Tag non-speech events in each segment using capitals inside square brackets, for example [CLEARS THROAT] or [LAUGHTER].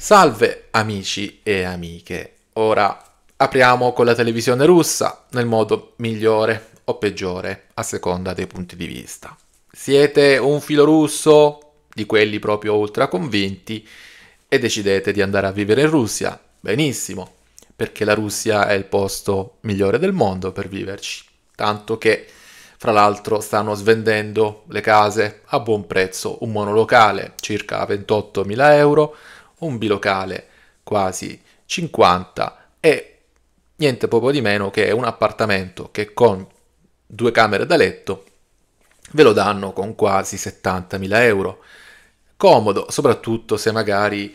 Salve amici e amiche. Ora apriamo con la televisione russa nel modo migliore o peggiore, a seconda dei punti di vista. Siete un filo russo di quelli proprio ultraconvinti e decidete di andare a vivere in Russia. Benissimo, perché la Russia è il posto migliore del mondo per viverci, tanto che fra l'altro stanno svendendo le case a buon prezzo, un monolocale circa 28.000 euro, un bilocale quasi 50 e niente poco di meno che un appartamento che con due camere da letto ve lo danno con quasi 70.000 euro. Comodo, soprattutto se magari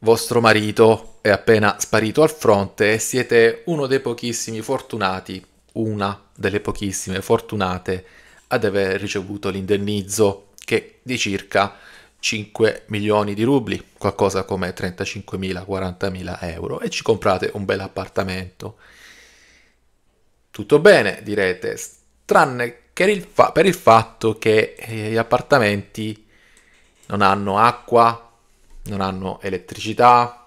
vostro marito è appena sparito al fronte e siete uno dei pochissimi fortunati, una delle pochissime fortunate ad aver ricevuto l'indennizzo che di circa 5 milioni di rubli, qualcosa come 35.000-40.000 euro, e ci comprate un bel appartamento. Tutto bene, direte, tranne che il fa- per il fatto che eh, gli appartamenti non hanno acqua, non hanno elettricità.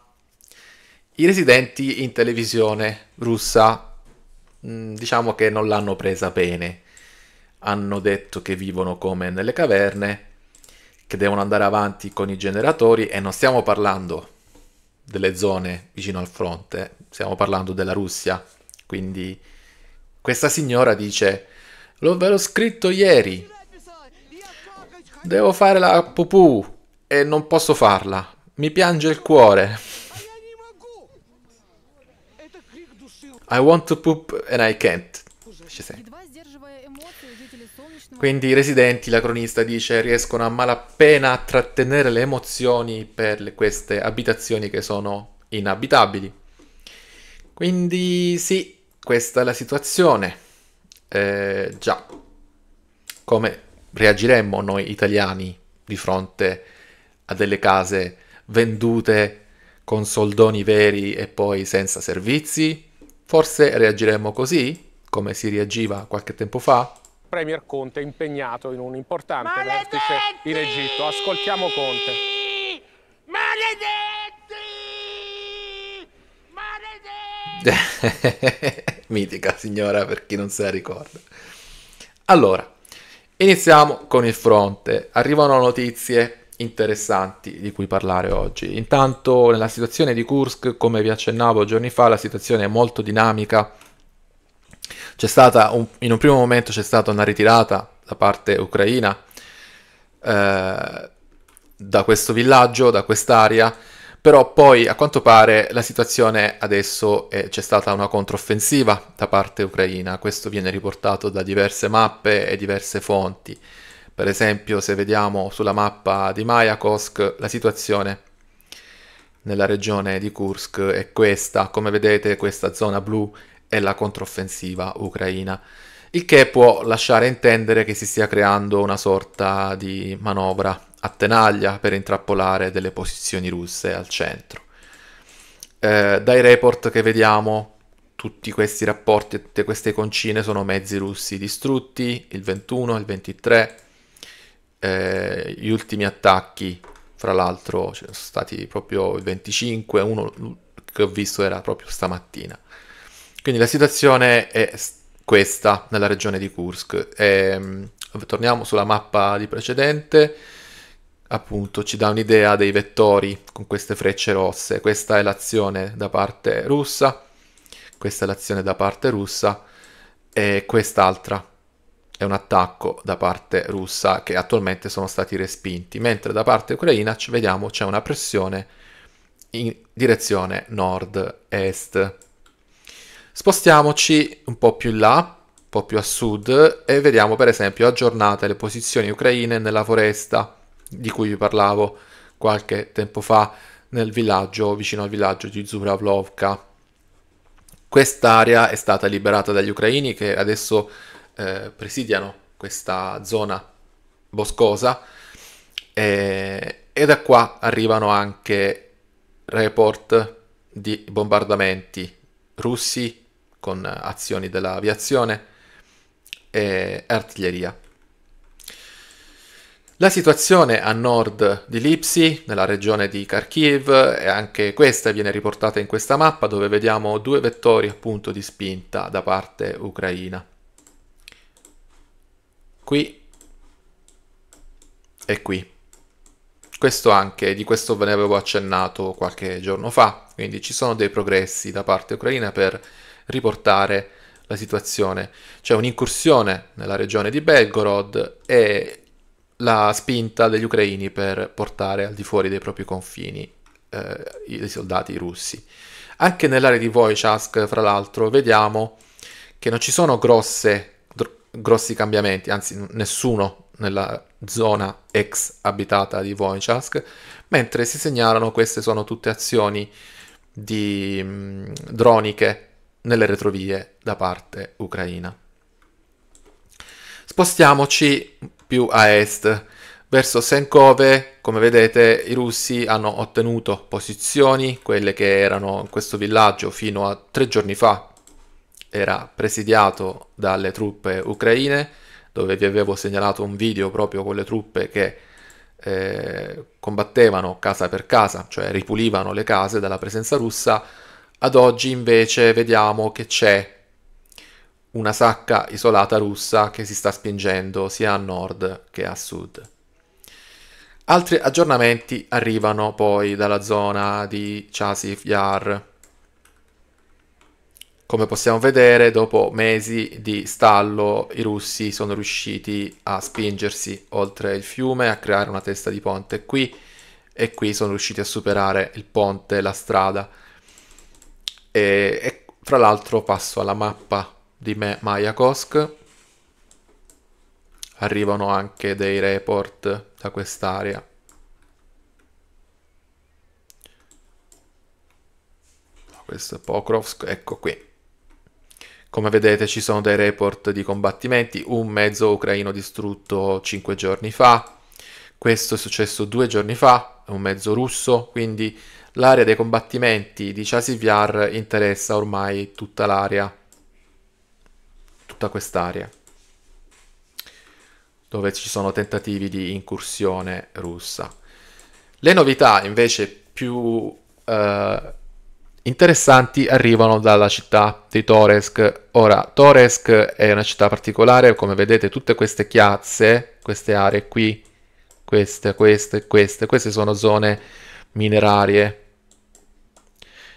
I residenti in televisione russa mh, mm, diciamo che non l'hanno presa bene. Hanno detto che vivono come nelle caverne che devono andare avanti con i generatori e non stiamo parlando delle zone vicino al fronte, stiamo parlando della Russia. Quindi questa signora dice, lo ve l'ho scritto ieri, devo fare la pupù e non posso farla, mi piange il cuore. [LAUGHS] I want to poop and I can't. She said. Quindi i residenti, la cronista dice, riescono a malapena a trattenere le emozioni per queste abitazioni che sono inabitabili. Quindi sì, questa è la situazione. Eh, già, come reagiremmo noi italiani di fronte a delle case vendute con soldoni veri e poi senza servizi? Forse reagiremmo così, come si reagiva qualche tempo fa? Premier Conte impegnato in un importante Maledetti! vertice in Egitto. Ascoltiamo Conte. Maledetti! Maledetti! [LAUGHS] Mitica signora per chi non se la ricorda. Allora, iniziamo con il fronte. Arrivano notizie interessanti di cui parlare oggi. Intanto nella situazione di Kursk, come vi accennavo giorni fa, la situazione è molto dinamica c'è un, in un primo momento c'è stata una ritirata da parte ucraina eh, da questo villaggio, da quest'area, però poi a quanto pare la situazione adesso è, c'è stata una controffensiva da parte ucraina, questo viene riportato da diverse mappe e diverse fonti. Per esempio, se vediamo sulla mappa di Mayakovsk, la situazione nella regione di Kursk è questa. Come vedete, questa zona blu e la controffensiva ucraina, il che può lasciare intendere che si stia creando una sorta di manovra a tenaglia per intrappolare delle posizioni russe al centro. Eh, dai report che vediamo, tutti questi rapporti e tutte queste concine sono mezzi russi distrutti, il 21, il 23, eh, gli ultimi attacchi, fra l'altro, sono stati proprio il 25, uno che ho visto era proprio stamattina. Quindi la situazione è questa nella regione di Kursk. E, ehm, torniamo sulla mappa di precedente, appunto ci dà un'idea dei vettori con queste frecce rosse. Questa è l'azione da parte russa, questa è l'azione da parte russa e quest'altra è un attacco da parte russa che attualmente sono stati respinti, mentre da parte ucraina ci vediamo c'è una pressione in direzione nord-est. Spostiamoci un po' più in là, un po' più a sud, e vediamo per esempio aggiornate le posizioni ucraine nella foresta di cui vi parlavo qualche tempo fa nel villaggio, vicino al villaggio di Zuravlovka. Quest'area è stata liberata dagli ucraini che adesso eh, presidiano questa zona boscosa e, e da qua arrivano anche report di bombardamenti russi con azioni dell'aviazione e artiglieria. La situazione a nord di Lipsi, nella regione di Kharkiv, e anche questa viene riportata in questa mappa dove vediamo due vettori appunto di spinta da parte ucraina. Qui e qui. Questo anche, di questo ve ne avevo accennato qualche giorno fa, quindi ci sono dei progressi da parte ucraina per riportare la situazione. C'è un'incursione nella regione di Belgorod e la spinta degli ucraini per portare al di fuori dei propri confini eh, i soldati russi. Anche nell'area di Wojciech, fra l'altro, vediamo che non ci sono grosse, dr- grossi cambiamenti, anzi nessuno nella zona ex abitata di Wojciech, mentre si segnalano queste sono tutte azioni di mh, mm, droniche nelle retrovie da parte ucraina. Spostiamoci più a est. Verso Senkove, come vedete, i russi hanno ottenuto posizioni, quelle che erano in questo villaggio fino a tre giorni fa, era presidiato dalle truppe ucraine, dove vi avevo segnalato un video proprio con le truppe che eh, combattevano casa per casa, cioè ripulivano le case dalla presenza russa, ad oggi invece vediamo che c'è una sacca isolata russa che si sta spingendo sia a nord che a sud. Altri aggiornamenti arrivano poi dalla zona di Chasif Yar. Come possiamo vedere, dopo mesi di stallo, i russi sono riusciti a spingersi oltre il fiume, a creare una testa di ponte qui e qui sono riusciti a superare il ponte, la strada e, e fra l'altro passo alla mappa di me, Maya Arrivano anche dei report da quest'area. Questo è Pokrovsk, ecco qui. Come vedete ci sono dei report di combattimenti, un mezzo ucraino distrutto 5 giorni fa, questo è successo due giorni fa, un mezzo russo, quindi l'area dei combattimenti di Chasiviar interessa ormai tutta l'area, tutta quest'area, dove ci sono tentativi di incursione russa. Le novità invece più eh, interessanti arrivano dalla città di Toresk. Ora, Toresk è una città particolare, come vedete tutte queste chiazze, queste aree qui, queste, queste, queste, queste sono zone minerarie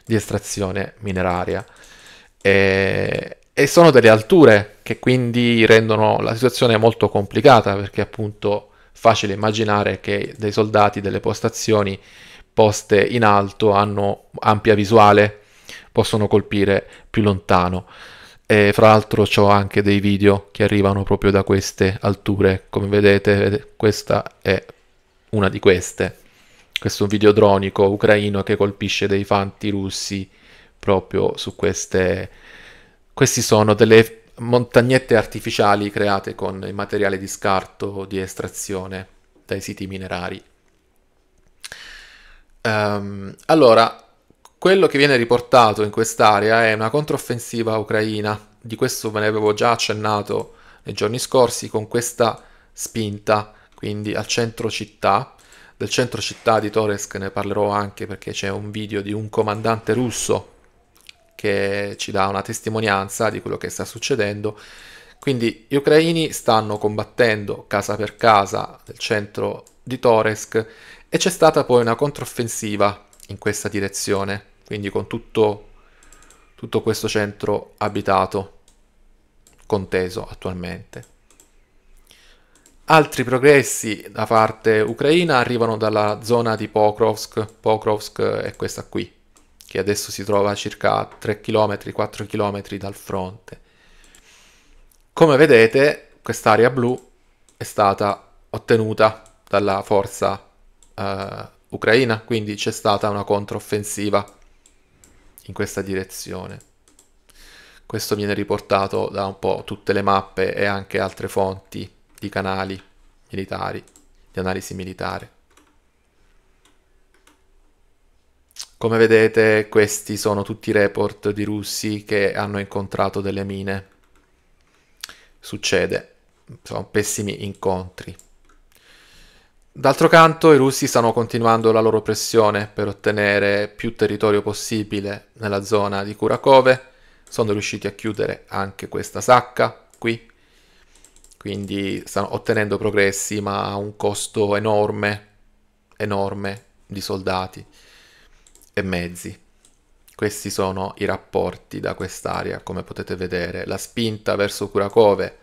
di estrazione mineraria. E, e sono delle alture che quindi rendono la situazione molto complicata perché appunto facile immaginare che dei soldati delle postazioni poste in alto hanno ampia visuale, possono colpire più lontano. E fra l'altro ho anche dei video che arrivano proprio da queste alture, come vedete questa è una di queste questo video dronico ucraino che colpisce dei fanti russi proprio su queste... Questi sono delle montagnette artificiali create con il materiale di scarto di estrazione dai siti minerari. Um, allora, quello che viene riportato in quest'area è una controffensiva ucraina, di questo ve ne avevo già accennato nei giorni scorsi, con questa spinta, quindi al centro città, del centro città di Toresk ne parlerò anche perché c'è un video di un comandante russo che ci dà una testimonianza di quello che sta succedendo. Quindi gli ucraini stanno combattendo casa per casa nel centro di Toresk e c'è stata poi una controffensiva in questa direzione, quindi con tutto, tutto questo centro abitato conteso attualmente. Altri progressi da parte ucraina arrivano dalla zona di Pokrovsk. Pokrovsk è questa qui, che adesso si trova a circa 3 km, 4 km dal fronte. Come vedete, quest'area blu è stata ottenuta dalla forza eh, ucraina, quindi c'è stata una controffensiva in questa direzione. Questo viene riportato da un po' tutte le mappe e anche altre fonti di canali militari, di analisi militare. Come vedete questi sono tutti i report di russi che hanno incontrato delle mine. Succede, sono pessimi incontri. D'altro canto i russi stanno continuando la loro pressione per ottenere più territorio possibile nella zona di Kurakove. Sono riusciti a chiudere anche questa sacca qui quindi stanno ottenendo progressi ma a un costo enorme, enorme di soldati e mezzi. Questi sono i rapporti da quest'area, come potete vedere. La spinta verso Kurakove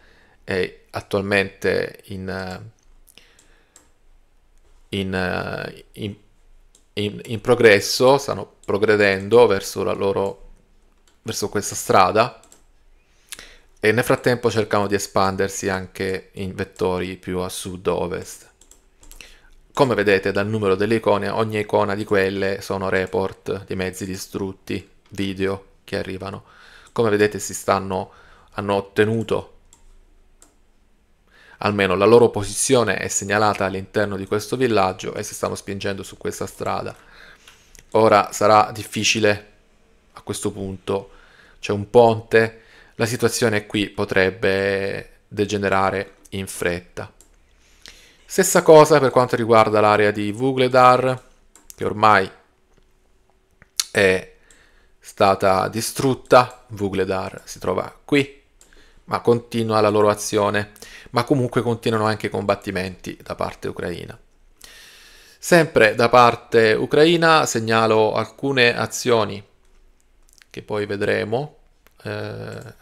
è attualmente in, in, in, in progresso, stanno progredendo verso, loro, verso questa strada e nel frattempo cercano di espandersi anche in vettori più a sud-ovest. Come vedete dal numero delle icone, ogni icona di quelle sono report di mezzi distrutti, video che arrivano. Come vedete si stanno, hanno ottenuto, almeno la loro posizione è segnalata all'interno di questo villaggio e si stanno spingendo su questa strada. Ora sarà difficile a questo punto, c'è un ponte la situazione qui potrebbe degenerare in fretta. Stessa cosa per quanto riguarda l'area di Vugledar, che ormai è stata distrutta. Vugledar si trova qui, ma continua la loro azione, ma comunque continuano anche i combattimenti da parte ucraina. Sempre da parte ucraina segnalo alcune azioni che poi vedremo eh,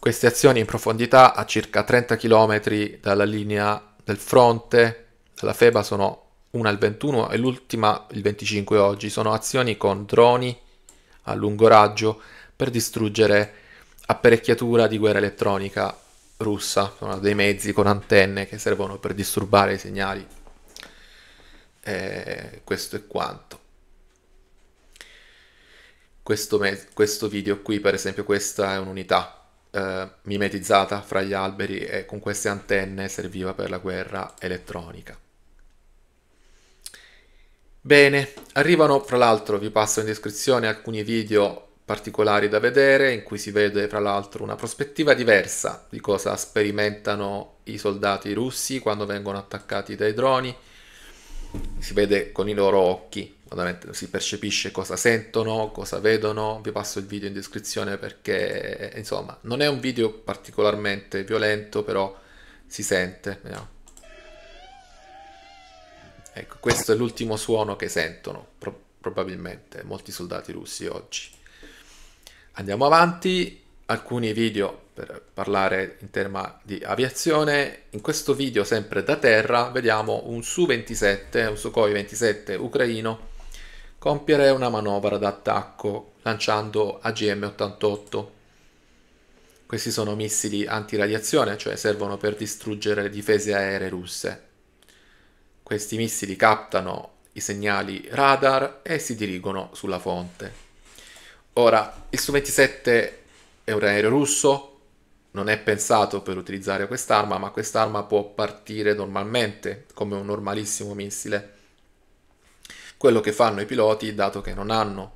queste azioni in profondità a circa 30 km dalla linea del fronte della FEBA sono una il 21 e l'ultima il 25 oggi. Sono azioni con droni a lungo raggio per distruggere apparecchiatura di guerra elettronica russa, sono dei mezzi con antenne che servono per disturbare i segnali. E eh, questo è quanto. Questo, questo video qui, per esempio, questa è un'unità eh, mimetizzata fra gli alberi e con queste antenne serviva per la guerra elettronica. Bene, arrivano fra l'altro, vi passo in descrizione alcuni video particolari da vedere in cui si vede fra l'altro una prospettiva diversa di cosa sperimentano i soldati russi quando vengono attaccati dai droni si vede con i loro occhi, si percepisce cosa sentono, cosa vedono, vi passo il video in descrizione perché insomma non è un video particolarmente violento però si sente. Vediamo. Ecco, questo è l'ultimo suono che sentono pro probabilmente molti soldati russi oggi. Andiamo avanti, alcuni video per parlare in tema di aviazione. In questo video, sempre da terra, vediamo un Su-27, un Sukhoi 27 ucraino, compiere una manovra d'attacco lanciando AGM-88. Questi sono missili antiradiazione, cioè servono per distruggere le difese aeree russe. Questi missili captano i segnali radar e si dirigono sulla fonte. Ora, il Su-27 è un aereo russo, non è pensato per utilizzare quest'arma, ma quest'arma può partire normalmente come un normalissimo missile. Quello che fanno i piloti, dato che non hanno,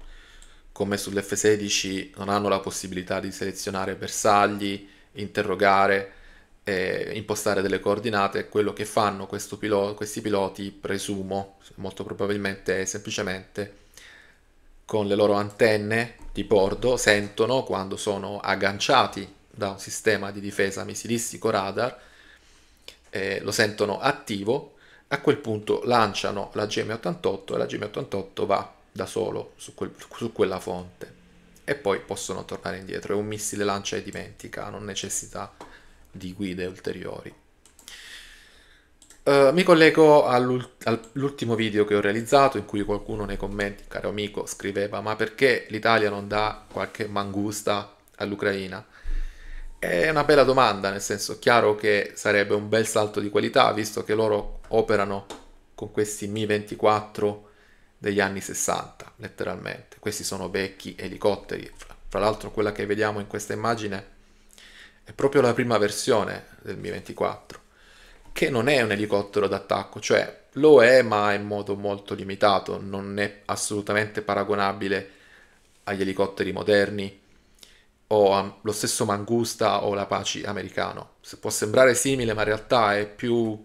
come sull'F-16, non hanno la possibilità di selezionare bersagli, interrogare, eh, impostare delle coordinate, quello che fanno pilo questi piloti, presumo, molto probabilmente è semplicemente con le loro antenne di bordo, sentono quando sono agganciati da un sistema di difesa missilistico radar, eh, lo sentono attivo, a quel punto lanciano la GM88 e la GM88 va da solo su, quel, su quella fonte e poi possono tornare indietro. È un missile lancia e dimentica, non necessita di guide ulteriori. Uh, mi collego all'ultimo video che ho realizzato in cui qualcuno nei commenti, caro amico, scriveva ma perché l'Italia non dà qualche mangusta all'Ucraina? È una bella domanda, nel senso chiaro che sarebbe un bel salto di qualità, visto che loro operano con questi Mi-24 degli anni 60, letteralmente. Questi sono vecchi elicotteri. Fra l'altro quella che vediamo in questa immagine è proprio la prima versione del Mi-24, che non è un elicottero d'attacco, cioè lo è ma in modo molto limitato, non è assolutamente paragonabile agli elicotteri moderni o lo stesso Mangusta o l'Apache americano. Se può sembrare simile, ma in realtà è più,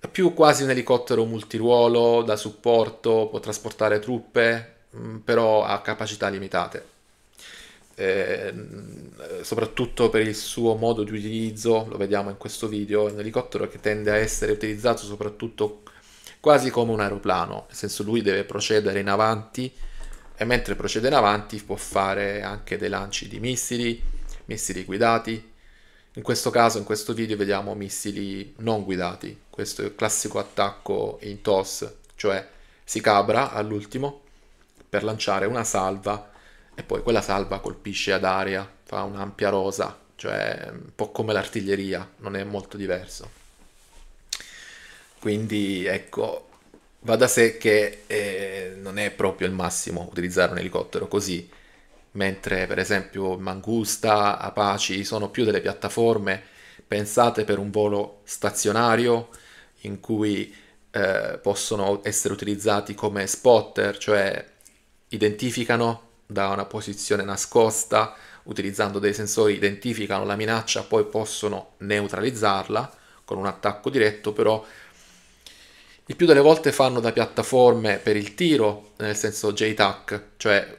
è più quasi un elicottero multiruolo da supporto, può trasportare truppe, mm, però ha capacità limitate. Eh, soprattutto per il suo modo di utilizzo, lo vediamo in questo video, è un elicottero che tende a essere utilizzato soprattutto quasi come un aeroplano, nel senso lui deve procedere in avanti e mentre procede in avanti può fare anche dei lanci di missili, missili guidati. In questo caso, in questo video, vediamo missili non guidati. Questo è il classico attacco in TOS, cioè si cabra all'ultimo per lanciare una salva e poi quella salva colpisce ad aria, fa un'ampia rosa, cioè un po' come l'artiglieria, non è molto diverso. Quindi ecco, Va da sé che eh, non è proprio il massimo utilizzare un elicottero così, mentre per esempio Mangusta, Apache sono più delle piattaforme pensate per un volo stazionario in cui eh, possono essere utilizzati come spotter, cioè identificano da una posizione nascosta, utilizzando dei sensori identificano la minaccia, poi possono neutralizzarla con un attacco diretto, però il più delle volte fanno da piattaforme per il tiro, nel senso JTAC, cioè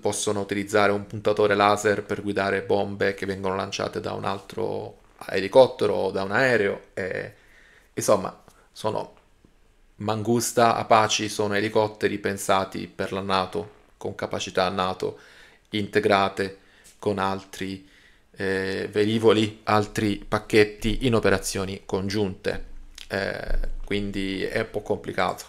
possono utilizzare un puntatore laser per guidare bombe che vengono lanciate da un altro elicottero o da un aereo. E, insomma, sono Mangusta, Apache sono elicotteri pensati per la NATO, con capacità NATO integrate con altri eh, velivoli, altri pacchetti in operazioni congiunte. Eh, quindi è un po' complicato.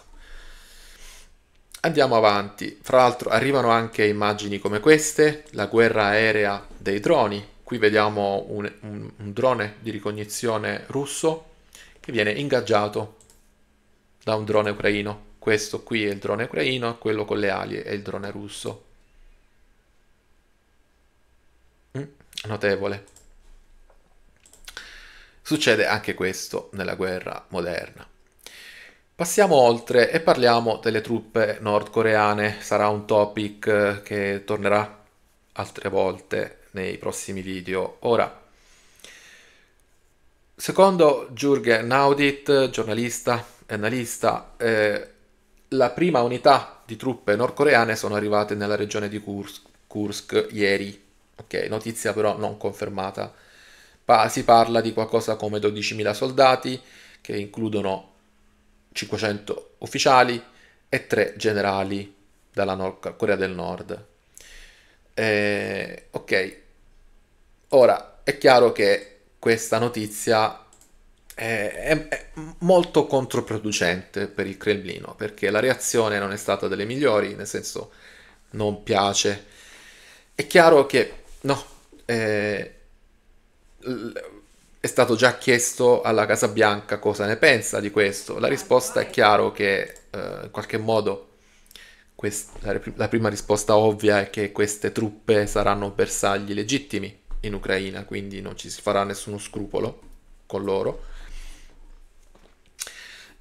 Andiamo avanti, fra l'altro arrivano anche immagini come queste, la guerra aerea dei droni, qui vediamo un, un, un drone di ricognizione russo che viene ingaggiato da un drone ucraino, questo qui è il drone ucraino, quello con le ali è il drone russo. Mm, notevole. Succede anche questo nella guerra moderna. Passiamo oltre e parliamo delle truppe nordcoreane, sarà un topic eh, che tornerà altre volte nei prossimi video. Ora, secondo Jurgen Naudit, giornalista analista, eh, la prima unità di truppe nordcoreane sono arrivate nella regione di Kursk, Kursk ieri. Ok, notizia però non confermata. Pa- si parla di qualcosa come 12.000 soldati che includono 500 ufficiali e 3 generali dalla Nord- Corea del Nord. Eh, ok, ora è chiaro che questa notizia è, è, è, molto controproducente per il Cremlino perché la reazione non è stata delle migliori, nel senso non piace. È chiaro che no, eh, è stato già chiesto alla Casa Bianca cosa ne pensa di questo. La ah, risposta è chiaro che eh, in qualche modo questa, la, la, prima risposta ovvia è che queste truppe saranno bersagli legittimi in Ucraina, quindi non ci si farà nessuno scrupolo con loro.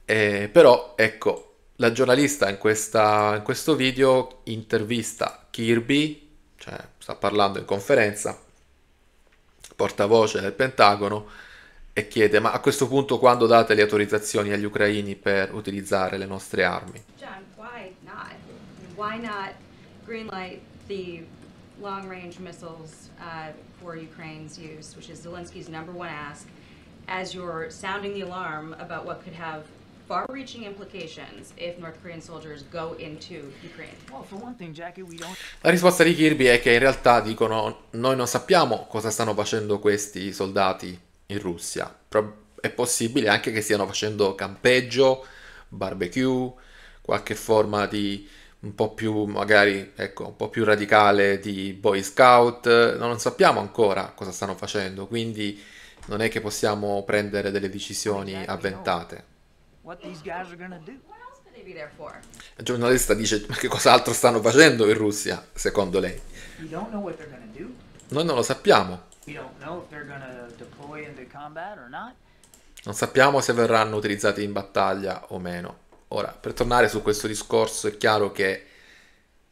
Eh, però ecco, la giornalista in, questa, in questo video intervista Kirby, cioè sta parlando in conferenza, portavoce del Pentagono, e chiede ma a questo punto quando date le autorizzazioni agli ucraini per utilizzare le nostre armi? John, why not? Why not green light the long-range missiles uh, for Ukraine's use, which is Zelensky's number one ask, as you're sounding the alarm about what could have far-reaching implications if North Korean soldiers go into Ukraine. La risposta di Kirby è che in realtà dicono noi non sappiamo cosa stanno facendo questi soldati in Russia. È possibile anche che stiano facendo campeggio, barbecue, qualche forma di un po' più magari ecco, un po' più radicale di Boy Scout, non sappiamo ancora cosa stanno facendo, quindi non è che possiamo prendere delle decisioni avventate. Il giornalista dice ma che cos'altro stanno facendo in Russia, secondo lei? Noi non lo sappiamo. Non sappiamo se verranno utilizzati in battaglia o meno. Ora, per tornare su questo discorso, è chiaro che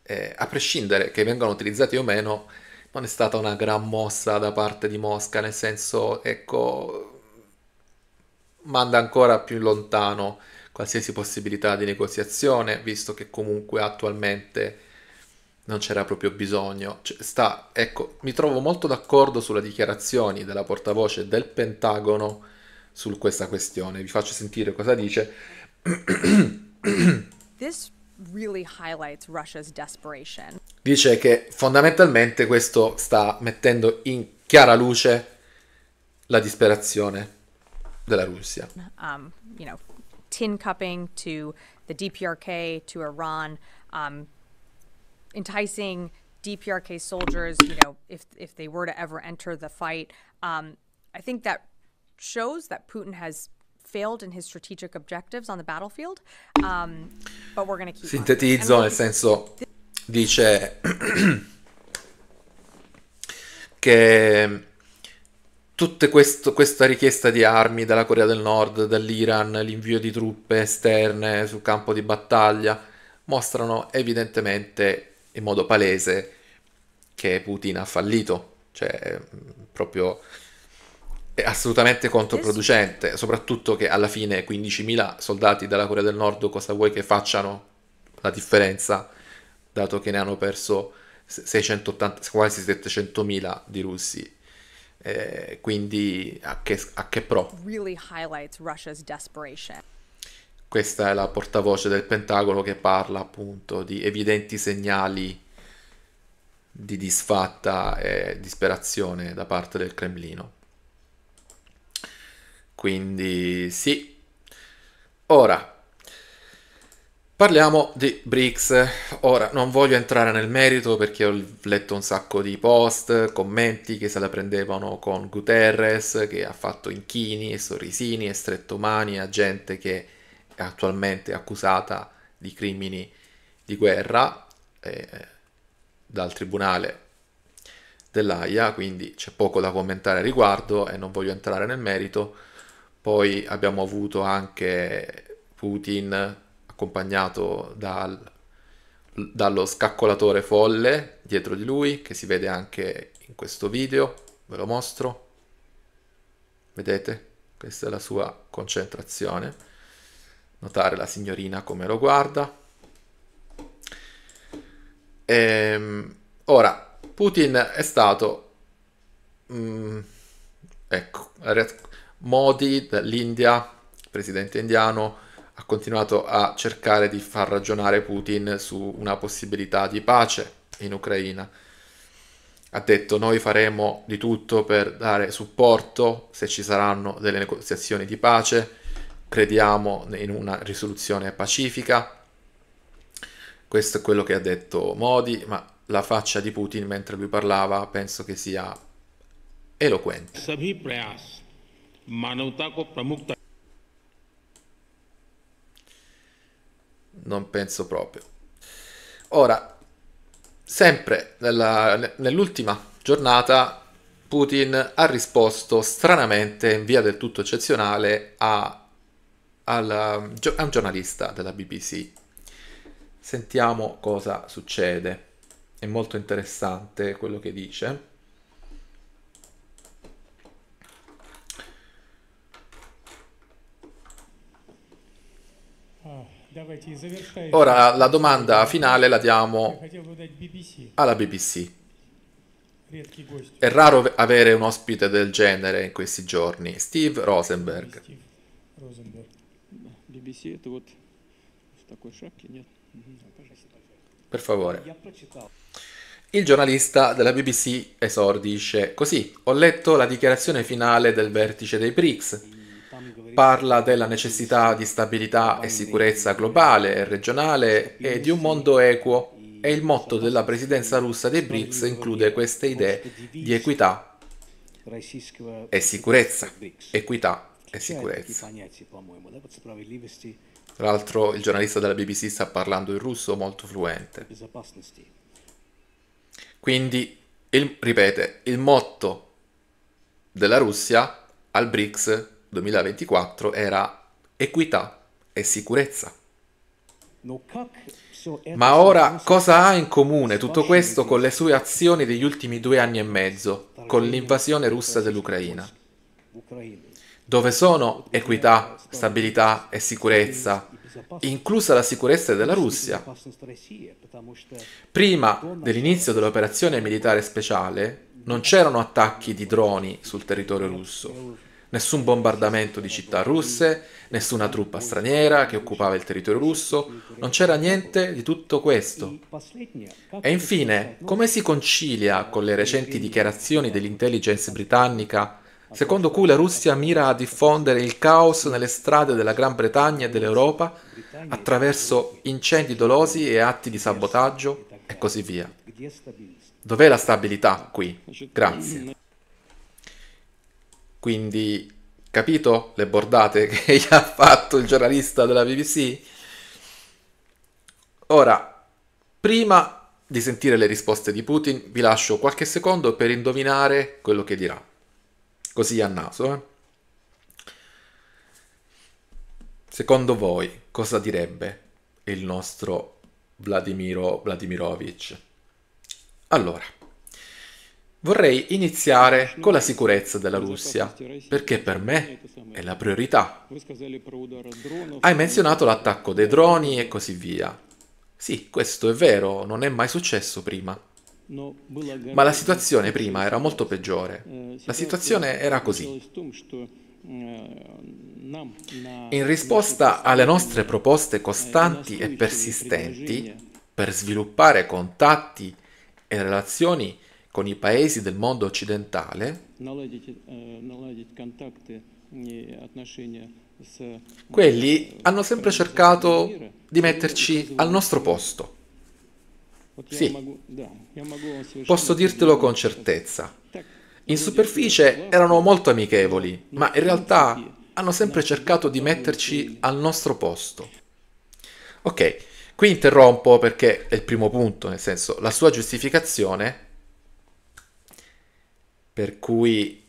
eh, a prescindere che vengano utilizzati o meno, non è stata una gran mossa da parte di Mosca, nel senso, ecco, manda ancora più lontano qualsiasi possibilità di negoziazione, visto che comunque attualmente non c'era proprio bisogno. Cioè, sta, ecco, mi trovo molto d'accordo sulle dichiarazioni della portavoce del Pentagono su questa questione. Vi faccio sentire cosa dice. [CLEARS THROAT] Dice che fondamentalmente questo sta mettendo in chiara luce la disperazione della Russia. Um, you know, tin cupping to the DPRK to Iran, um, enticing DPRK soldiers. You know, if if they were to ever enter the fight, um, I think that shows that Putin has failed in his strategic objectives on the battlefield. Um, but we're going to keep. Sintetizzo nel senso dice [CLEARS THROAT] che tutta questa richiesta di armi dalla Corea del Nord, dall'Iran, l'invio di truppe esterne sul campo di battaglia, mostrano evidentemente in modo palese che Putin ha fallito, cioè mm, proprio è assolutamente controproducente, soprattutto che alla fine 15.000 soldati dalla Corea del Nord cosa vuoi che facciano la differenza, dato che ne hanno perso 680, quasi 700.000 di russi eh, quindi a che, a che pro? Really Questa è la portavoce del Pentagono che parla appunto di evidenti segnali di disfatta e disperazione da parte del Cremlino. Quindi sì. Ora, Parliamo di BRICS. Ora non voglio entrare nel merito perché ho letto un sacco di post, commenti che se la prendevano con Guterres, che ha fatto inchini e sorrisini e stretto mani a gente che è attualmente accusata di crimini di guerra eh, dal tribunale dell'AIA, quindi c'è poco da commentare a riguardo e non voglio entrare nel merito. Poi abbiamo avuto anche Putin accompagnato dal, dallo scaccolatore folle dietro di lui, che si vede anche in questo video, ve lo mostro. Vedete? Questa è la sua concentrazione. Notare la signorina come lo guarda. Ehm, ora, Putin è stato... Mm, ecco, Modi dall'India presidente indiano, ha continuato a cercare di far ragionare Putin su una possibilità di pace in Ucraina. Ha detto noi faremo di tutto per dare supporto se ci saranno delle negoziazioni di pace, crediamo in una risoluzione pacifica. Questo è quello che ha detto Modi, ma la faccia di Putin mentre lui parlava penso che sia eloquente. Non penso proprio. Ora, sempre nella, nell'ultima giornata, Putin ha risposto stranamente, in via del tutto eccezionale, a, alla, um, a un giornalista della BBC. Sentiamo cosa succede. È molto interessante quello che dice. Ora la domanda finale la diamo alla BBC. È raro avere un ospite del genere in questi giorni. Steve Rosenberg. Per favore. Il giornalista della BBC esordisce così. Ho letto la dichiarazione finale del vertice dei BRICS Parla della necessità di stabilità e sicurezza globale e regionale e di un mondo equo e il motto della presidenza russa dei BRICS include queste idee di equità e sicurezza. Equità e sicurezza. Tra l'altro il giornalista della BBC sta parlando in russo molto fluente. Quindi, il, ripete, il motto della Russia al BRICS 2024 era equità e sicurezza. Ma ora cosa ha in comune tutto questo con le sue azioni degli ultimi due anni e mezzo, con l'invasione russa dell'Ucraina? Dove sono equità, stabilità e sicurezza, inclusa la sicurezza della Russia? Prima dell'inizio dell'operazione militare speciale non c'erano attacchi di droni sul territorio russo Nessun bombardamento di città russe, nessuna truppa straniera che occupava il territorio russo, non c'era niente di tutto questo. E infine, come si concilia con le recenti dichiarazioni dell'intelligence britannica secondo cui la Russia mira a diffondere il caos nelle strade della Gran Bretagna e dell'Europa attraverso incendi dolosi e atti di sabotaggio e così via. Dov'è la stabilità qui? Grazie. Quindi capito le bordate [LAUGHS] che gli ha fatto il giornalista della BBC? Ora, prima di sentire le risposte di Putin, vi lascio qualche secondo per indovinare quello che dirà. Così a naso, eh? Secondo voi cosa direbbe il nostro Vladimiro Vladimirovich? Allora, Vorrei iniziare con la sicurezza della Russia, perché per me è la priorità. Hai menzionato l'attacco dei droni e così via. Sì, questo è vero, non è mai successo prima. Ma la situazione prima era molto peggiore. Eh, la situazione era così. Eh, In risposta alle nostre proposte eh, costanti e persistenti per sviluppare contatti e relazioni con i paesi del mondo occidentale, э, quelli э, hanno sempre cercato di metterci al nostro posto. Sì, posso dirtelo con certezza. In superficie erano molto amichevoli, ma in realtà hanno sempre cercato di metterci al nostro posto. Ok, qui interrompo perché è il primo punto, nel senso la sua giustificazione per cui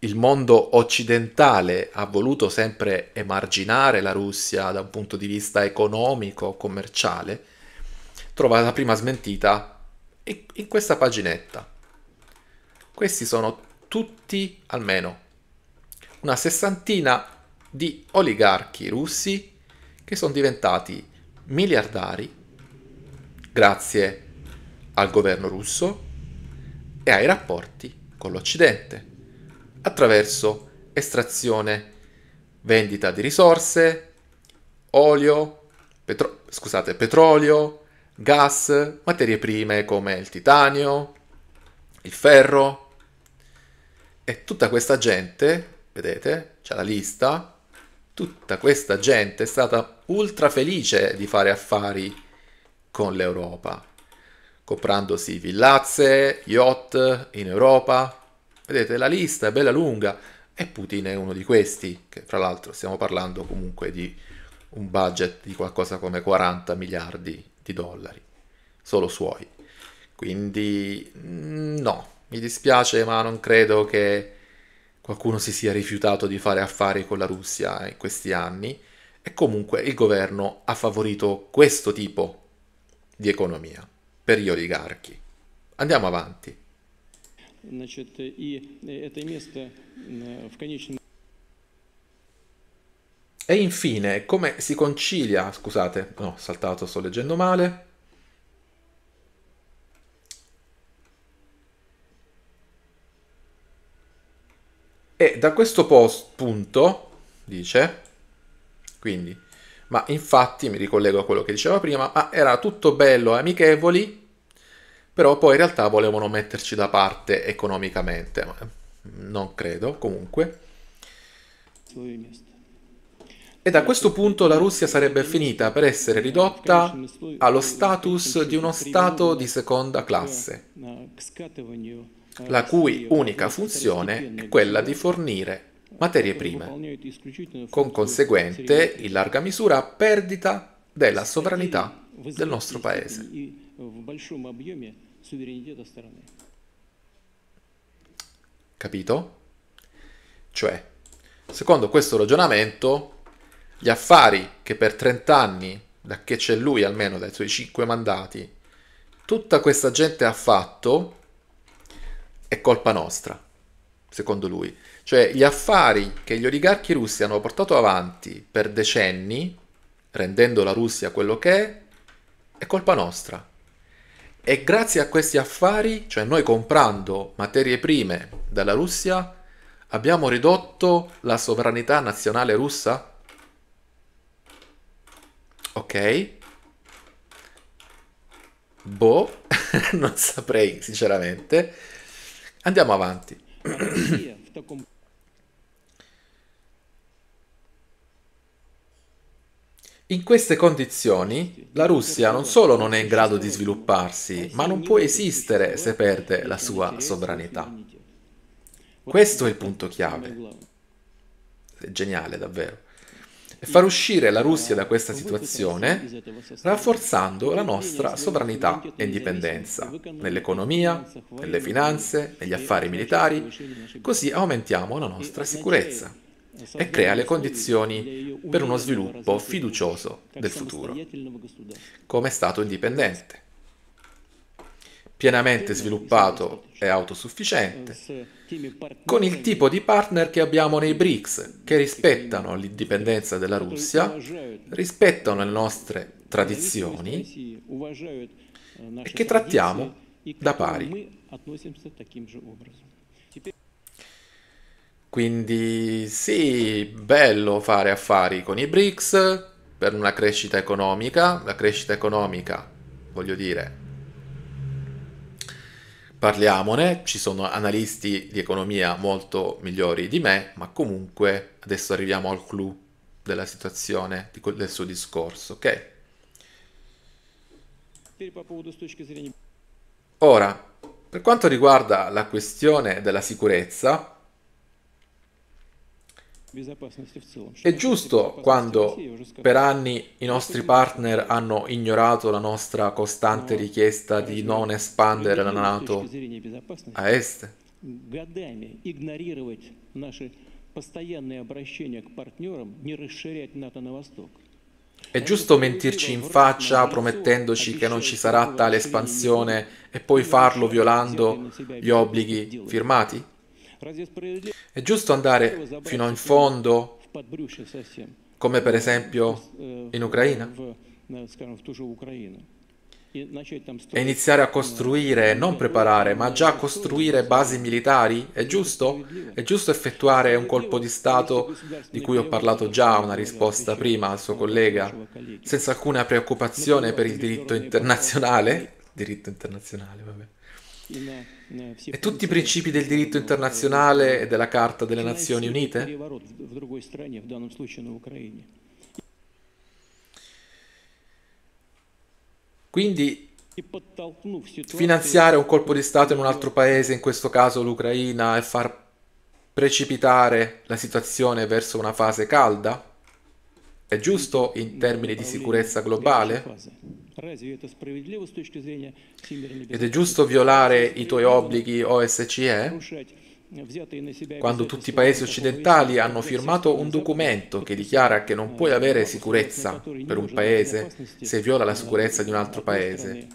il mondo occidentale ha voluto sempre emarginare la Russia da un punto di vista economico, commerciale, trova la prima smentita in questa paginetta. Questi sono tutti, almeno, una sessantina di oligarchi russi che sono diventati miliardari grazie al governo russo e ai rapporti con l'Occidente, attraverso estrazione, vendita di risorse, olio, petro- scusate, petrolio, gas, materie prime come il titanio, il ferro. E tutta questa gente, vedete, c'è la lista, tutta questa gente è stata ultra felice di fare affari con l'Europa comprandosi villazze, yacht in Europa. Vedete, la lista è bella lunga e Putin è uno di questi, che fra l'altro stiamo parlando comunque di un budget di qualcosa come 40 miliardi di dollari, solo suoi. Quindi mm, no, mi dispiace ma non credo che qualcuno si sia rifiutato di fare affari con la Russia in questi anni e comunque il governo ha favorito questo tipo di economia per gli oligarchi. Andiamo avanti. Э, э, e infine, come si concilia, scusate, no, oh, saltato, sto leggendo male. E da questo post, punto, dice, quindi, ma infatti mi ricollego a quello che diceva prima, ma era tutto bello e amichevoli, però poi in realtà volevano metterci da parte economicamente, ma mm, non credo comunque. E da questo punto la Russia sarebbe finita per essere ridotta allo status di uno Stato di seconda classe, la cui unica funzione è quella di fornire materie prime, con conseguente, in larga misura, perdita della sovranità del nostro Paese. Э, в большом объеме суверенитета страны. Capito? Cioè, secondo questo ragionamento, gli affari che per 30 anni, da che c'è lui almeno dai suoi 5 mandati, tutta questa gente ha fatto è colpa nostra, secondo lui. Cioè gli affari che gli oligarchi russi hanno portato avanti per decenni, rendendo la Russia quello che è, è colpa nostra. E grazie a questi affari, cioè noi comprando materie prime dalla Russia, abbiamo ridotto la sovranità nazionale russa? Ok. Boh, [LAUGHS] non saprei sinceramente. Andiamo avanti. In queste condizioni la Russia non solo non è in grado di svilupparsi, ma non può esistere se perde la sua sovranità. Questo è il punto chiave. È geniale davvero. E far uscire la Russia da questa situazione rafforzando la nostra sovranità e indipendenza nell'economia, nelle finanze, negli affari militari, così aumentiamo la nostra sicurezza e crea le condizioni per uno sviluppo fiducioso del futuro, come Stato indipendente, pienamente sviluppato e autosufficiente, con il tipo di partner che abbiamo nei BRICS, che rispettano l'indipendenza della Russia, rispettano le nostre tradizioni e che trattiamo da pari. Quindi sì, bello fare affari con i BRICS per una crescita economica, la crescita economica, voglio dire, parliamone, ci sono analisti di economia molto migliori di me, ma comunque adesso arriviamo al clou della situazione, del suo discorso, ok? Ora, per quanto riguarda la questione della sicurezza, è giusto quando per anni i nostri partner hanno ignorato la nostra costante richiesta di non espandere la Nato a est. È giusto mentirci in faccia promettendoci che non ci sarà tale espansione e poi farlo violando gli obblighi firmati? È giusto andare fino in fondo, come per esempio in Ucraina? E iniziare a costruire, non preparare, ma già costruire basi militari? È giusto? È giusto effettuare un colpo di Stato di cui ho parlato già una risposta prima al suo collega, senza alcuna preoccupazione per il diritto internazionale? Diritto internazionale, vabbè e tutti i principi del diritto internazionale eh, e della Carta delle Nazioni Unite? Quindi finanziare un colpo di Stato in un altro paese, in questo caso l'Ucraina, e far precipitare la situazione verso una fase calda? È giusto in termini di sicurezza globale? Ed è giusto violare i tuoi obblighi OSCE? Quando tutti i paesi occidentali hanno firmato un documento che dichiara che non puoi avere sicurezza per un paese se viola la sicurezza di un altro paese,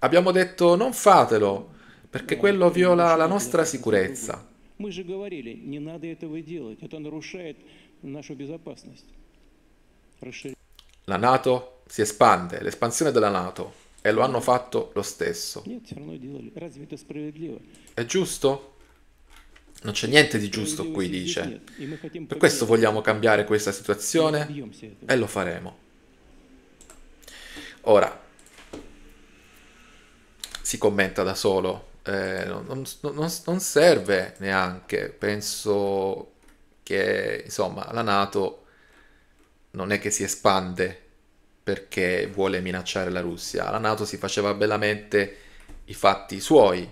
abbiamo detto non fatelo perché quello viola la nostra sicurezza. Мы же говорили, не надо этого делать, это нарушает нашу безопасность. La Nato si espande, l'espansione della Nato, e lo hanno fatto lo stesso. È giusto? Non c'è niente di giusto qui, dice. Per questo vogliamo cambiare questa situazione e lo faremo. Ora, si commenta da solo, eh, non, non, non serve neanche, penso che insomma la Nato non è che si espande perché vuole minacciare la Russia, la Nato si faceva bellamente i fatti suoi,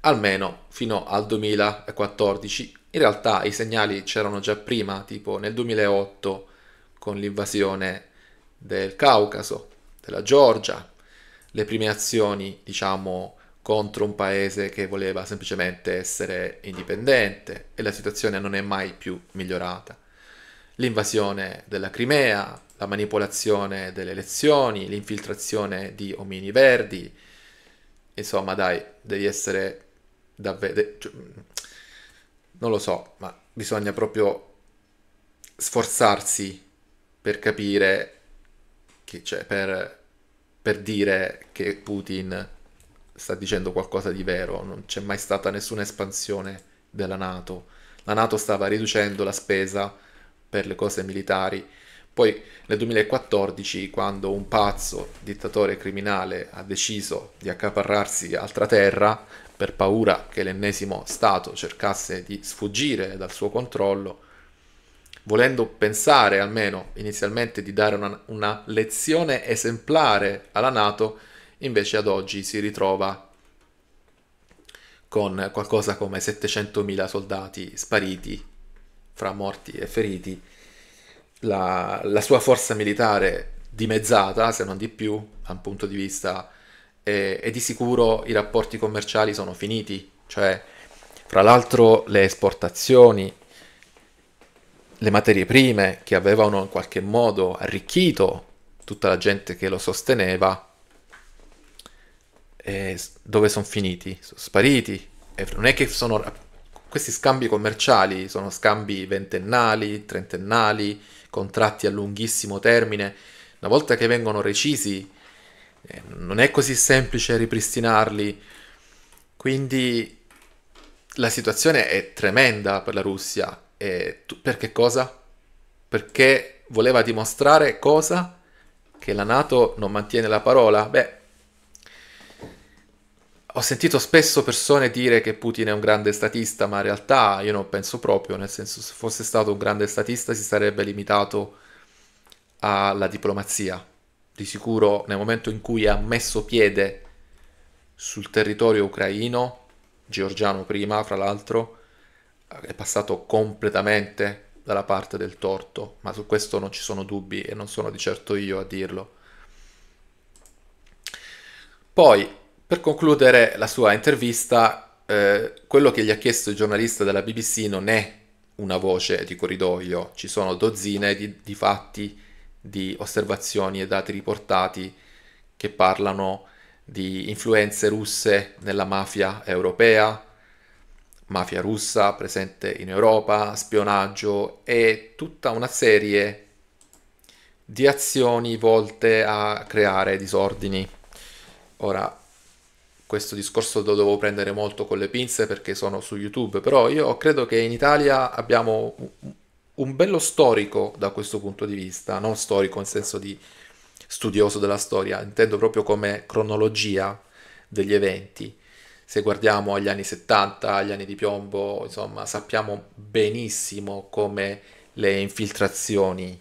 almeno fino al 2014. In realtà i segnali c'erano già prima, tipo nel 2008 con l'invasione del Caucaso, della Georgia, le prime azioni, diciamo, contro un paese che voleva semplicemente essere indipendente e la situazione non è mai più migliorata l'invasione della Crimea, la manipolazione delle elezioni, l'infiltrazione di omini verdi. Insomma, dai, devi essere davvero... De- cioè, mm, non lo so, ma bisogna proprio sforzarsi per capire che c'è, cioè, per, per dire che Putin sta dicendo qualcosa di vero, non c'è mai stata nessuna espansione della Nato. La Nato stava riducendo la spesa per le cose militari. Poi nel 2014, quando un pazzo dittatore criminale ha deciso di accaparrarsi altra terra per paura che l'ennesimo Stato cercasse di sfuggire dal suo controllo, volendo pensare almeno inizialmente di dare una, una lezione esemplare alla Nato, invece ad oggi si ritrova con qualcosa come 700.000 soldati spariti fra morti e feriti, la, la sua forza militare dimezzata, se non di più, da un punto di vista, eh, e di sicuro i rapporti commerciali sono finiti, cioè fra l'altro le esportazioni, le materie prime che avevano in qualche modo arricchito tutta la gente che lo sosteneva, eh, dove sono finiti? Sono spariti. E non è che sono questi scambi commerciali sono scambi ventennali, trentennali, contratti a lunghissimo termine. Una volta che vengono recisi, eh, non è così semplice ripristinarli. Quindi la situazione è tremenda per la Russia. E tu, perché cosa? Perché voleva dimostrare cosa? Che la Nato non mantiene la parola? Beh, ho sentito spesso persone dire che Putin è un grande statista, ma in realtà io non penso proprio, nel senso se fosse stato un grande statista si sarebbe limitato alla diplomazia. Di sicuro nel momento in cui ha messo piede sul territorio ucraino, georgiano prima fra l'altro, è passato completamente dalla parte del torto, ma su questo non ci sono dubbi e non sono di certo io a dirlo. Poi per concludere la sua intervista, eh, quello che gli ha chiesto il giornalista della BBC non è una voce di corridoio, ci sono dozzine di, di fatti, di osservazioni e dati riportati che parlano di influenze russe nella mafia europea, mafia russa presente in Europa, spionaggio e tutta una serie di azioni volte a creare disordini. Ora, questo discorso lo devo prendere molto con le pinze perché sono su YouTube, però io credo che in Italia abbiamo un bello storico da questo punto di vista, non storico in senso di studioso della storia, intendo proprio come cronologia degli eventi. Se guardiamo agli anni 70, agli anni di piombo, insomma, sappiamo benissimo come le infiltrazioni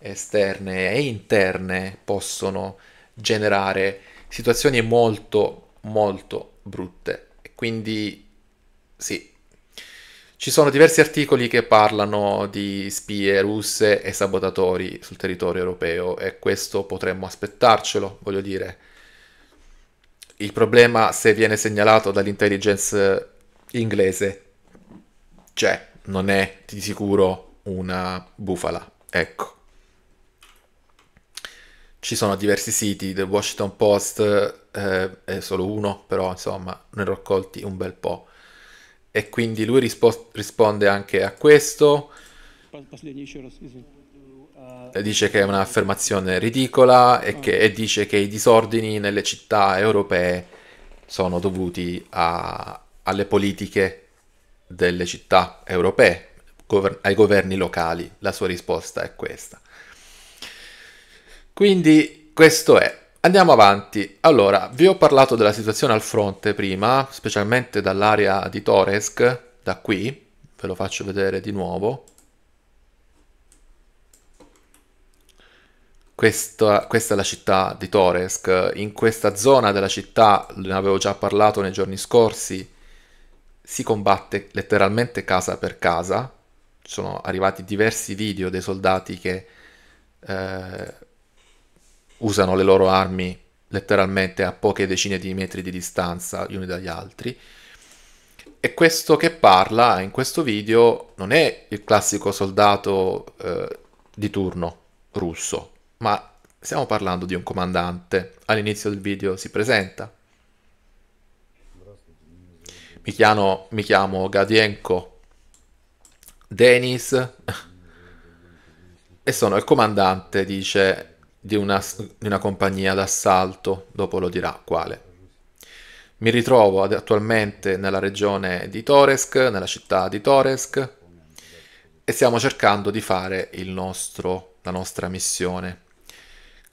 esterne e interne possono generare situazioni molto molto brutte. Quindi sì, ci sono diversi articoli che parlano di spie russe e sabotatori sul territorio europeo e questo potremmo aspettarcelo, voglio dire. Il problema se viene segnalato dall'intelligence inglese cioè, non è di sicuro una bufala, ecco ci sono diversi siti, The Washington Post eh, è solo uno, però insomma ne ho raccolti un bel po'. E quindi lui rispo- risponde anche a questo. Dice che è un'affermazione ridicola e, che, ah. e dice che i disordini nelle città europee sono dovuti a, alle politiche delle città europee, ai governi locali. La sua risposta è questa. Quindi questo è. Andiamo avanti. Allora, vi ho parlato della situazione al fronte prima, specialmente dall'area di Toresk, da qui, ve lo faccio vedere di nuovo. Questa, questa, è la città di Toresk. In questa zona della città, ne avevo già parlato nei giorni scorsi, si combatte letteralmente casa per casa. Sono arrivati diversi video dei soldati che eh, usano le loro armi letteralmente a poche decine di metri di distanza gli uni dagli altri. E questo che parla in questo video non è il classico soldato eh, di turno russo, ma stiamo parlando di un comandante. All'inizio del video si presenta. Mi chiamo, mi chiamo Gadienko Denis [LAUGHS] e sono il comandante, dice di una, di una compagnia d'assalto, dopo lo dirà quale. Mi ritrovo attualmente nella regione di Toresk, nella città di Toresk, e stiamo cercando di fare nostro, la nostra missione.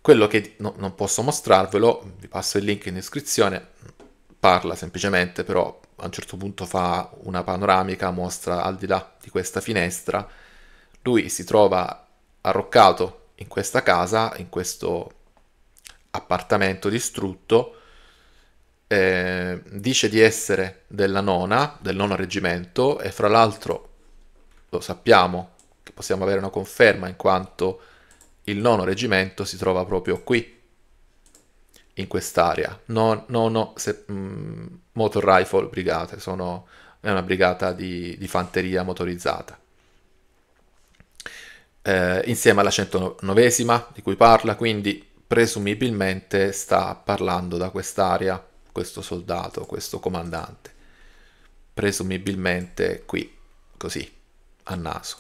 Quello che no, non posso mostrarvelo, vi passo il link in descrizione, parla semplicemente, però a un certo punto fa una panoramica, mostra al di là di questa finestra. Lui si trova arroccato in questa casa, in questo appartamento distrutto, eh, dice di essere della nona, del nono reggimento e fra l'altro lo sappiamo che possiamo avere una conferma in quanto il nono reggimento si trova proprio qui, in quest'area. No, no, se, mh, mm, Motor Rifle Brigate, sono, è una brigata di, di fanteria motorizzata eh, insieme alla 109esima di cui parla, quindi presumibilmente sta parlando da quest'area questo soldato, questo comandante. Presumibilmente qui, così, a naso.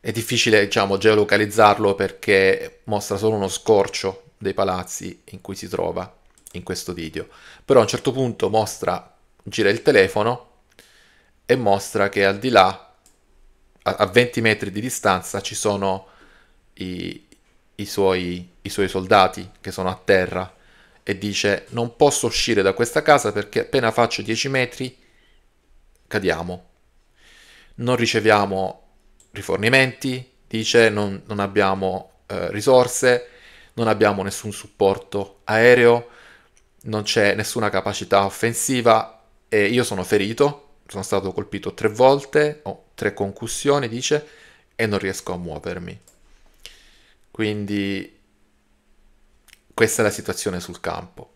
È difficile, diciamo, geolocalizzarlo perché mostra solo uno scorcio dei palazzi in cui si trova in questo video. Però a un certo punto mostra, gira il telefono e mostra che al di là a, 20 metri di distanza ci sono i, i, suoi, i suoi soldati che sono a terra e dice non posso uscire da questa casa perché appena faccio 10 metri cadiamo. Non riceviamo rifornimenti, dice non, non abbiamo eh, risorse, non abbiamo nessun supporto aereo, non c'è nessuna capacità offensiva e io sono ferito, sono stato colpito tre volte, ho tre concussioni, dice, e non riesco a muovermi. Quindi questa è la situazione sul campo.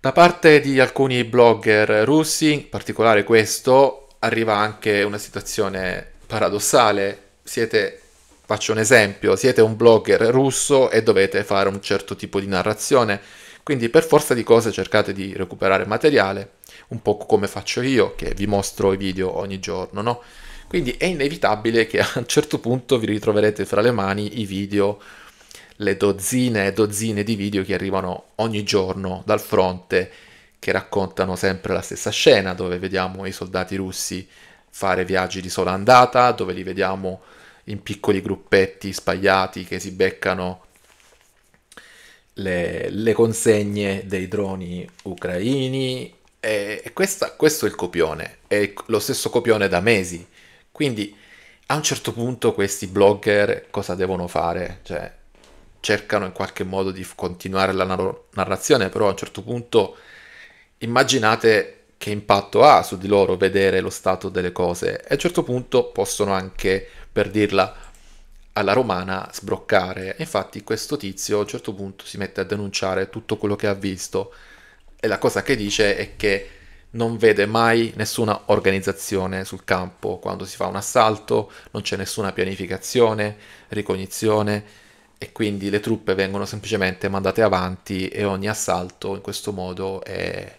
Da parte di alcuni blogger russi, in particolare questo, arriva anche una situazione paradossale. Siete, faccio un esempio, siete un blogger russo e dovete fare un certo tipo di narrazione, quindi per forza di cose cercate di recuperare materiale un po' come faccio io, che vi mostro i video ogni giorno, no? Quindi è inevitabile che [LAUGHS] a un certo punto vi ritroverete fra le mani i video, le dozzine e dozzine di video che arrivano ogni giorno dal fronte, che raccontano sempre la stessa scena, dove vediamo i soldati russi fare viaggi di sola andata, dove li vediamo in piccoli gruppetti spagliati che si beccano le, le, consegne dei droni ucraini, e questa, questo è il copione, è lo stesso copione da mesi. Quindi a un certo punto questi blogger cosa devono fare? Cioè, cercano in qualche modo di continuare la nar- narrazione, però a un certo punto immaginate che impatto ha su di loro vedere lo stato delle cose e a un certo punto possono anche, per dirla alla romana, sbroccare. Infatti questo tizio a un certo punto si mette a denunciare tutto quello che ha visto e la cosa che dice è che non vede mai nessuna organizzazione sul campo quando si fa un assalto, non c'è nessuna pianificazione, ricognizione e quindi le truppe vengono semplicemente mandate avanti e ogni assalto in questo modo è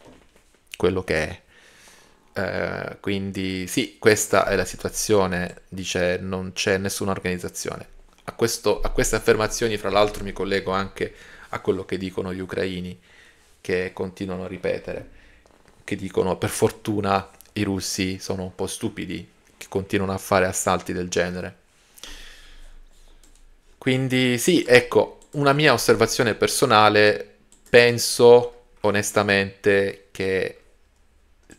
quello che è. Eh, quindi sì, questa è la situazione, dice non c'è nessuna organizzazione. A, questo, a queste affermazioni fra l'altro mi collego anche a quello che dicono gli ucraini che continuano a ripetere, che dicono per fortuna i russi sono un po' stupidi, che continuano a fare assalti del genere. Quindi sì, ecco, una mia osservazione personale, penso onestamente che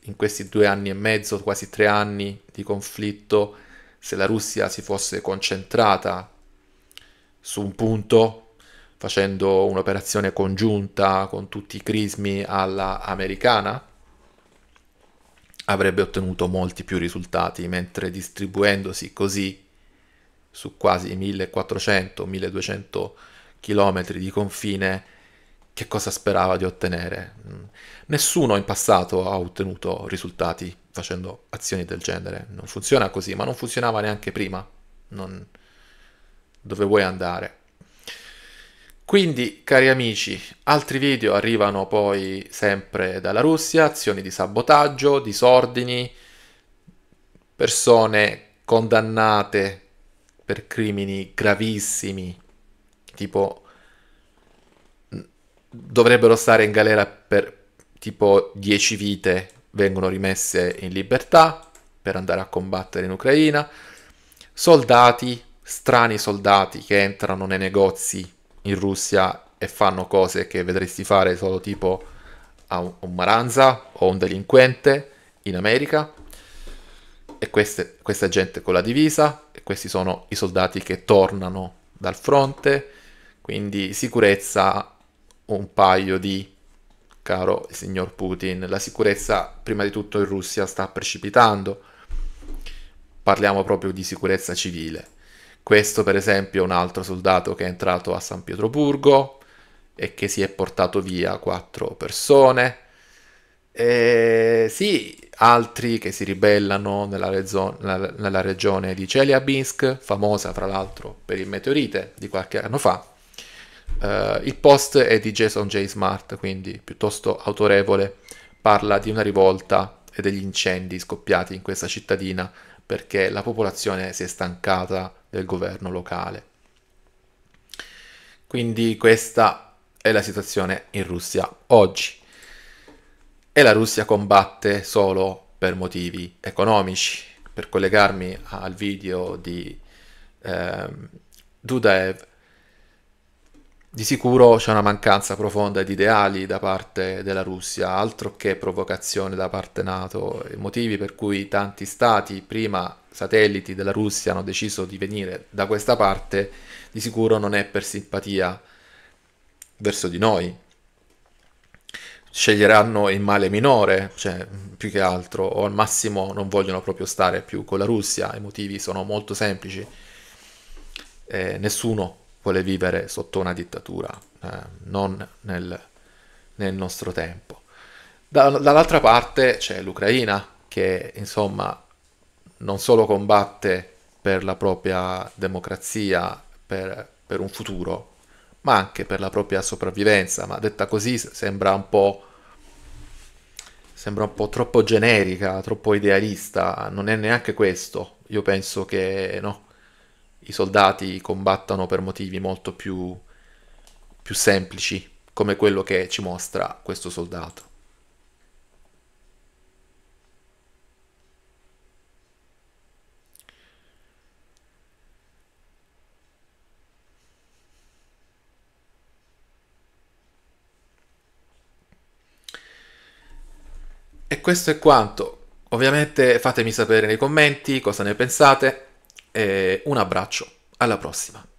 in questi due anni e mezzo, quasi tre anni di conflitto, se la Russia si fosse concentrata su un punto, facendo un'operazione congiunta con tutti i crismi alla americana, avrebbe ottenuto molti più risultati, mentre distribuendosi così su quasi 1400-1200 km di confine, che cosa sperava di ottenere? Mm. Nessuno in passato ha ottenuto risultati facendo azioni del genere, non funziona così, ma non funzionava neanche prima, non... dove vuoi andare. Quindi, cari amici, altri video arrivano poi sempre dalla Russia, azioni di sabotaggio, disordini, persone condannate per crimini gravissimi, tipo dovrebbero stare in galera per tipo 10 vite, vengono rimesse in libertà per andare a combattere in Ucraina, soldati, strani soldati che entrano nei negozi in Russia e fanno cose che vedresti fare solo tipo a un, maranza o un delinquente in America. E queste, questa gente con la divisa, e questi sono i soldati che tornano dal fronte, quindi sicurezza un paio di, caro signor Putin, la sicurezza prima di tutto in Russia sta precipitando, parliamo proprio di sicurezza civile questo per esempio è un altro soldato che è entrato a San Pietroburgo e che si è portato via quattro persone. E sì, altri che si ribellano nella, rezo- nella regione di Chelyabinsk, famosa fra l'altro per il meteorite di qualche anno fa. Uh, il post è di Jason J. Smart, quindi piuttosto autorevole, parla di una rivolta e degli incendi scoppiati in questa cittadina perché la popolazione si è stancata del governo locale. Quindi questa è la situazione in Russia oggi. E la Russia combatte solo per motivi economici. Per collegarmi al video di eh, Dudaev, di sicuro c'è una mancanza profonda di ideali da parte della Russia, altro che provocazione da parte NATO, i motivi per cui tanti stati, prima satelliti della Russia, hanno deciso di venire da questa parte, di sicuro non è per simpatia verso di noi. Sceglieranno il male minore, cioè più che altro, o al massimo non vogliono proprio stare più con la Russia, i motivi sono molto semplici. Eh, nessuno vuole vivere sotto una dittatura, eh, non nel, nel, nostro tempo. Da, dall'altra parte c'è l'Ucraina che insomma non solo combatte per la propria democrazia, per, per un futuro, ma anche per la propria sopravvivenza, ma detta così sembra un po' sembra un po' troppo generica, troppo idealista, non è neanche questo. Io penso che no, i soldati combattano per motivi molto più, più semplici, come quello che ci mostra questo soldato. E questo è quanto. Ovviamente fatemi sapere nei commenti cosa ne pensate e un abbraccio, alla prossima.